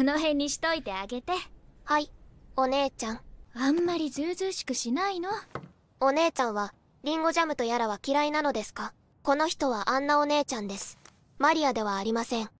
この辺にしといてあげてはいお姉ちゃんあんまりずうずうしくしないのお姉ちゃんはリンゴジャムとやらは嫌いなのですかこの人はあんなお姉ちゃんですマリアではありません